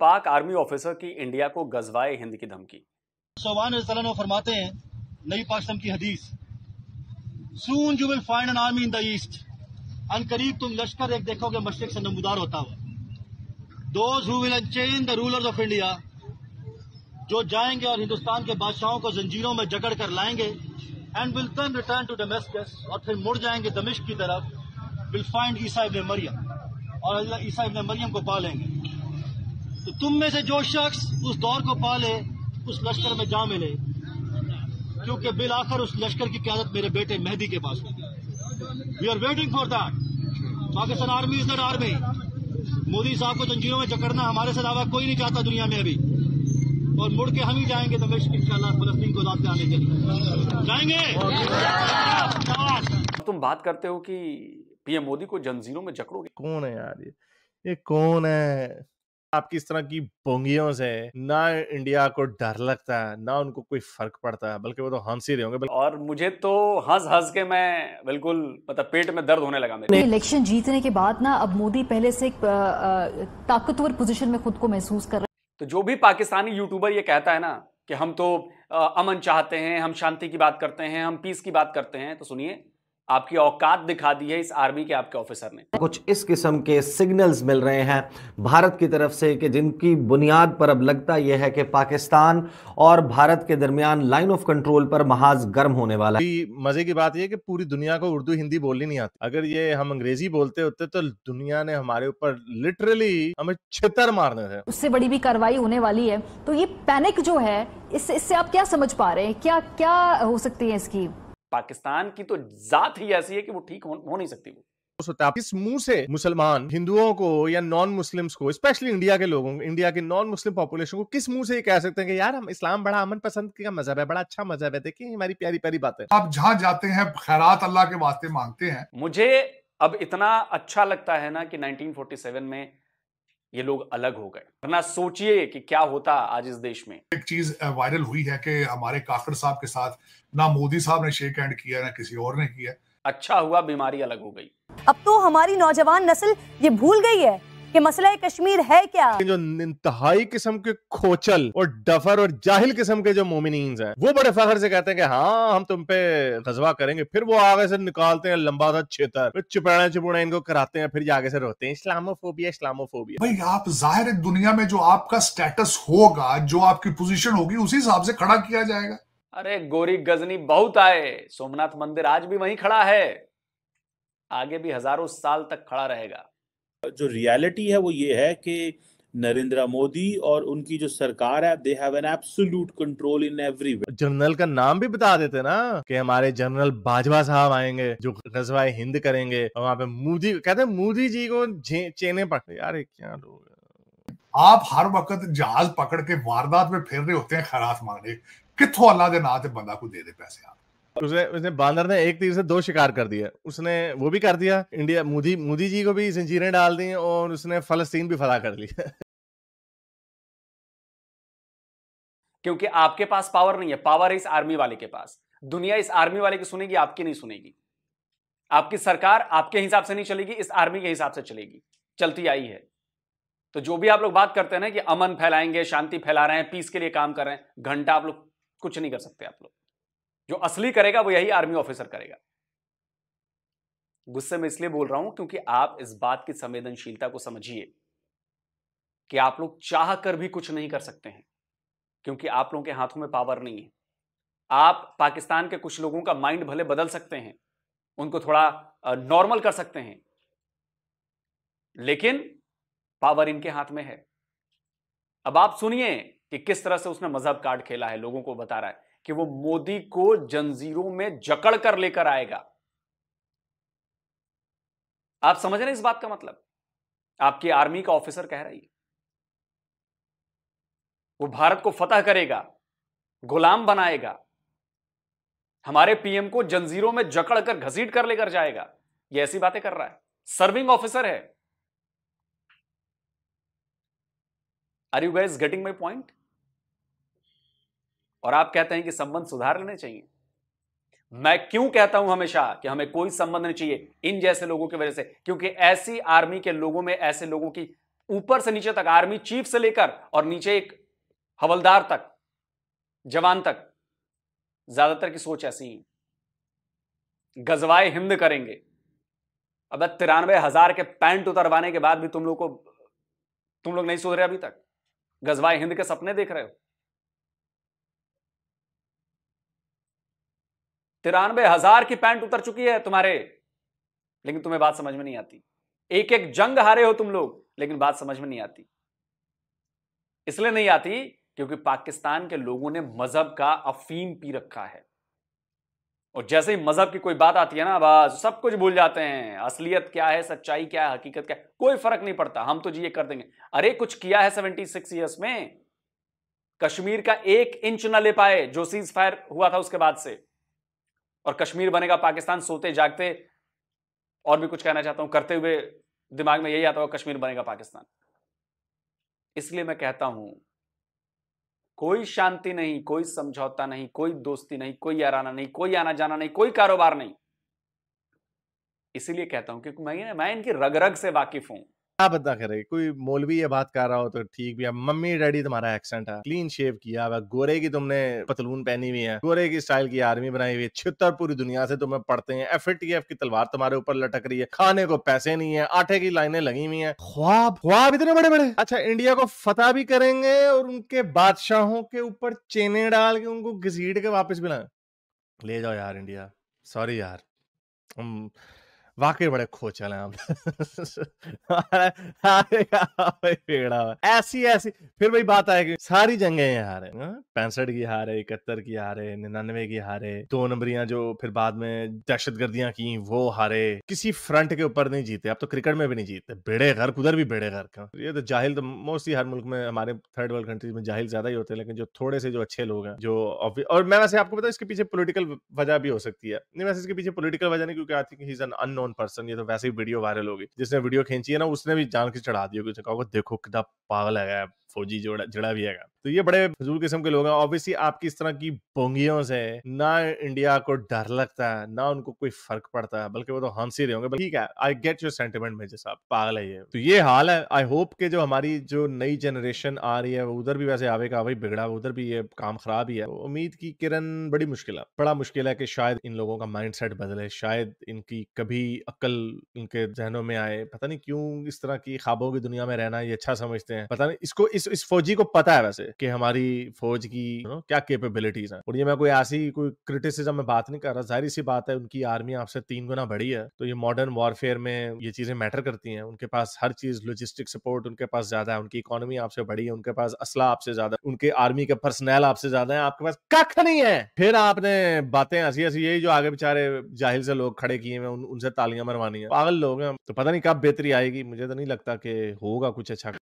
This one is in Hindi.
पाक आर्मी ऑफिसर की इंडिया को गजवाए हिंद की धमकी सोबान फरमाते हैं नई पाकिस्तान की हदीस soon you will find an army in the east करीब तुम लश्कर एक देखोगे मशरक से नमदार होता हुआ those who will the rulers of India जो जाएंगे और हिंदुस्तान के बादशाहों को जंजीरों में जकड़ कर लाएंगे and will turn return to Damascus और फिर मुड़ जाएंगे दमिश्क की तरफ विल फाइंड ईसा इबन मरियम और ईसा इबन मरियम को पालेंगे तो तुम में से जो शख्स उस दौर को पाले उस लश्कर में जा मिले क्योंकि बिल आखिर उस लश्कर की क्यादत मेरे बेटे मेहदी के पास होगी we are waiting for that Pakistan army is that army Modi साहब को जंजीरों में जकड़ना हमारे से अलावा कोई नहीं चाहता दुनिया में अभी और मुड़ के हम ही जाएंगे तो इंशाला फलस्तीन को लाते आने के लिए जाएंगे तुम बात करते हो कि पीएम मोदी को जंजीरों में जकड़ोगे कौन है यार ये ये कौन है आपकी इस तरह की बोंगियों से ना इंडिया को डर लगता है ना उनको कोई फर्क पड़ता है बल्कि वो तो हंस ही रहे होंगे और मुझे तो हंस हंस के मैं बिल्कुल मतलब पेट में दर्द होने लगा मेरे इलेक्शन जीतने के बाद ना अब मोदी पहले से एक ताकतवर पोजिशन में खुद को महसूस कर रहे तो जो भी पाकिस्तानी यूट्यूबर ये कहता है ना कि हम तो अमन चाहते हैं हम शांति की बात करते हैं हम पीस की बात करते हैं तो सुनिए आपकी औकात दिखा दी है इस आर्मी के आपके ऑफिसर ने कुछ इस किस्म के सिग्नल्स मिल रहे हैं भारत की तरफ से कि जिनकी बुनियाद पर अब लगता यह है कि पाकिस्तान और भारत के दरमियान लाइन ऑफ कंट्रोल पर महाज गर्म होने वाला है मजे की बात यह कि पूरी दुनिया को उर्दू हिंदी बोलनी नहीं आती अगर ये हम अंग्रेजी बोलते होते तो दुनिया ने हमारे ऊपर लिटरली हमें छितर मारने थे उससे बड़ी भी कार्रवाई होने वाली है तो ये पैनिक जो है इससे इससे आप क्या समझ पा रहे हैं क्या क्या हो सकती है इसकी पाकिस्तान की तो जात ही ऐसी है कि वो ठीक हो, हो नहीं सकती वो किस मुंह से मुसलमान हिंदुओं को या नॉन मुस्लिम्स को स्पेशली इंडिया के लोगों इंडिया के नॉन मुस्लिम पॉपुलेशन को किस मुंह से ये कह सकते हैं कि यार हम इस्लाम बड़ा अमन पसंद का मजहब है बड़ा अच्छा मजहब है देखिए हमारी प्यारी प्यारी बात है आप जहां जाते हैं खैरात अल्लाह के वास्ते मांगते हैं मुझे अब इतना अच्छा लगता है ना कि 1947 में ये लोग अलग हो गए वरना सोचिए कि क्या होता आज इस देश में एक चीज वायरल हुई है कि हमारे काफिर साहब के साथ ना मोदी साहब ने शेक हैंड किया ना किसी और ने किया अच्छा हुआ बीमारी अलग हो गई अब तो हमारी नौजवान नस्ल ये भूल गई है कि मसला कश्मीर है क्या जो इंतहाई किस्म के खोचल और डफर और जाहिल किस्म के जो मोमिन है वो बड़े फखर से कहते हैं कि हाँ हम तुम पे गजवा करेंगे फिर वो आगे से निकालते हैं लंबा सा छेतर फिर चुपड़ा चुपड़ा इनको कराते हैं फिर आगे से रोते हैं इस्लामोफोबिया इस्लामोफोबिया भाई आप जाहिर दुनिया में जो आपका स्टेटस होगा जो आपकी पोजिशन होगी उसी हिसाब से खड़ा किया जाएगा अरे गोरी गजनी बहुत आए सोमनाथ मंदिर आज भी वहीं खड़ा है आगे भी हजारों साल तक खड़ा रहेगा जो रियलिटी है वो ये है कि नरेंद्र मोदी और उनकी जो सरकार है they have an absolute control in every general का नाम भी बता देते ना कि हमारे जनरल बाजवा साहब आएंगे जो गजवाए हिंद करेंगे और वहां पे मोदी कहते हैं मोदी जी को चेने पकड़े यार क्या लोग आप हर वक्त जहाज पकड़ के वारदात में फेर रहे होते हैं खैरात मांगने कितों अल्लाह के नाते बंदा को दे दे पैसे आप उसने उसने बांदर ने एक तीर से दो शिकार कर दिया उसने वो भी कर दिया इंडिया मोदी मोदी जी को भी जंजीरें डाल दी और उसने फलस्तीन भी फला कर ली क्योंकि आपके पास पावर नहीं है पावर है इस आर्मी वाले के पास दुनिया इस आर्मी वाले की सुनेगी आपकी नहीं सुनेगी आपकी सरकार आपके हिसाब से नहीं चलेगी इस आर्मी के हिसाब से चलेगी चलती आई है तो जो भी आप लोग बात करते हैं ना कि अमन फैलाएंगे शांति फैला रहे हैं पीस के लिए काम कर रहे हैं घंटा आप लोग कुछ नहीं कर सकते आप लोग जो असली करेगा वो यही आर्मी ऑफिसर करेगा गुस्से में इसलिए बोल रहा हूं क्योंकि आप इस बात की संवेदनशीलता को समझिए कि आप लोग चाह कर भी कुछ नहीं कर सकते हैं क्योंकि आप लोगों के हाथों में पावर नहीं है आप पाकिस्तान के कुछ लोगों का माइंड भले बदल सकते हैं उनको थोड़ा नॉर्मल कर सकते हैं लेकिन पावर इनके हाथ में है अब आप सुनिए कि किस तरह से उसने मजहब कार्ड खेला है लोगों को बता रहा है कि वो मोदी को जंजीरों में जकड़ कर लेकर आएगा आप समझ रहे हैं इस बात का मतलब आपकी आर्मी का ऑफिसर कह रही है वो भारत को फतह करेगा गुलाम बनाएगा हमारे पीएम को जंजीरों में जकड़ कर घसीट कर लेकर जाएगा ये ऐसी बातें कर रहा है सर्विंग ऑफिसर है are you guys getting my point और आप कहते हैं कि संबंध सुधार लेने चाहिए मैं क्यों कहता हूं हमेशा कि हमें कोई संबंध नहीं चाहिए इन जैसे लोगों की वजह से क्योंकि ऐसी आर्मी के लोगों में ऐसे लोगों की ऊपर से नीचे तक आर्मी चीफ से लेकर और नीचे एक हवलदार तक जवान तक ज्यादातर की सोच ऐसी ही गजवाए हिंद करेंगे अब तिरानवे हजार के पैंट उतरवाने के बाद भी तुम लोग को तुम लोग नहीं सोच रहे अभी तक गजवाए हिंद के सपने देख रहे हो तिरानवे हजार की पैंट उतर चुकी है तुम्हारे लेकिन तुम्हें बात समझ में नहीं आती एक एक जंग हारे हो तुम लोग लेकिन बात समझ में नहीं आती इसलिए नहीं आती क्योंकि पाकिस्तान के लोगों ने मजहब का अफीम पी रखा है और जैसे ही मजहब की कोई बात आती है ना बस सब कुछ भूल जाते हैं असलियत क्या है सच्चाई क्या है हकीकत क्या है कोई फर्क नहीं पड़ता हम तो जी ये कर देंगे अरे कुछ किया है सेवेंटी सिक्स ईयर्स में कश्मीर का एक इंच ना ले पाए जो सीज फायर हुआ था उसके बाद से और कश्मीर बनेगा पाकिस्तान सोते जागते और भी कुछ कहना चाहता हूं करते हुए दिमाग में यही आता होगा कश्मीर बनेगा पाकिस्तान इसलिए मैं कहता हूं कोई शांति नहीं कोई समझौता नहीं कोई दोस्ती नहीं कोई याराना नहीं कोई आना जाना नहीं कोई कारोबार नहीं इसीलिए कहता हूं क्योंकि मैं मैं इनकी रग रग से वाकिफ हूं क्या पता करे कोई मौलवी ये बात कर रहा हो तो ठीक भी है मम्मी डैडी तुम्हारा एक्सेंट है क्लीन शेव किया हुआ गोरे की तुमने पतलून पहनी हुई है गोरे की स्टाइल की आर्मी बनाई हुई है छितर पूरी दुनिया से तुम्हें पढ़ते हैं एफ की तलवार तुम्हारे ऊपर लटक रही है खाने को पैसे नहीं है आटे की लाइनें लगी हुई है ख्वाब ख्वाब इतने बड़े बड़े अच्छा इंडिया को फतेह भी करेंगे और उनके बादशाहों के ऊपर चेने डाल के उनको घसीट के वापस भी ले जाओ यार इंडिया सॉरी यार वाकई बड़े खोचल हैं आप पेड़ा ऐसी ऐसी फिर वही बात आएगी सारी जंगे हारे पैंसठ की हारे इकहत्तर की हारे निन्यानवे की हारे दो नंबरियां जो फिर बाद में दहशत गर्दियां की वो हारे किसी फ्रंट के ऊपर नहीं जीते अब तो क्रिकेट में भी नहीं जीते बेड़े घर उधर भी बेड़े घर का हाँ। ये तो जाहिल तो मोस्टली हर मुल्क में हमारे थर्ड वर्ल्ड कंट्रीज में जाहिल ज्यादा ही होते हैं लेकिन जो थोड़े से जो अच्छे लोग हैं जो और मैं वैसे आपको पता इसके पीछे पोलिटिकल वजह भी हो सकती है नहीं वैसे इसके पीछे पोलिटिकल वजह नहीं क्योंकि I think he is an unknown known person ये तो वैसे ही वीडियो वायरल होगी जिसने वीडियो खींची है ना उसने भी जान के चढ़ा दी होगी देखो कितना पागल है फौजी जोड़ा जड़ा भी है तो ये बड़े फजूल किस्म के लोग हैं ऑब्वियसली आपकी इस तरह की बोंगियों से ना इंडिया को डर लगता है ना उनको कोई फर्क पड़ता है बल्कि वो तो हंस ही रहे होंगे ठीक है आई गेट योर सेंटिमेंट में जैसा पागल है ये तो ये हाल है आई होप के जो हमारी जो नई जनरेशन आ रही है वो उधर भी वैसे आवे का वही बिगड़ा उधर भी ये काम खराब ही है तो उम्मीद की किरण बड़ी मुश्किल है बड़ा मुश्किल है कि शायद इन लोगों का माइंड बदले शायद इनकी कभी अक्ल इनके जहनों में आए पता नहीं क्यों इस तरह की खाबों की दुनिया में रहना ये अच्छा समझते हैं पता नहीं इसको इस इस फौजी को पता है वैसे कि हमारी फौज की नो, क्या कैपेबिलिटीज हैं और ये मैं कोई ऐसी कोई क्रिटिसिज्म में बात नहीं कर रहा जाहिर सी बात है उनकी आर्मी आपसे तीन गुना बड़ी है तो ये मॉडर्न वॉरफेयर में ये चीजें मैटर करती हैं उनके पास हर चीज लॉजिस्टिक सपोर्ट उनके पास ज्यादा है उनकी इकोनॉमी आपसे बड़ी है उनके पास असला आपसे ज्यादा उनके आर्मी के पर्सनैल आपसे ज्यादा है आपके पास कख नहीं है फिर आपने बातें ऐसी ऐसी यही जो आगे बेचारे जाहिल से लोग खड़े किए हुए उनसे तालियां मरवानी है पागल लोग हैं तो पता नहीं कब बेहतरी आएगी मुझे तो नहीं लगता कि होगा कुछ अच्छा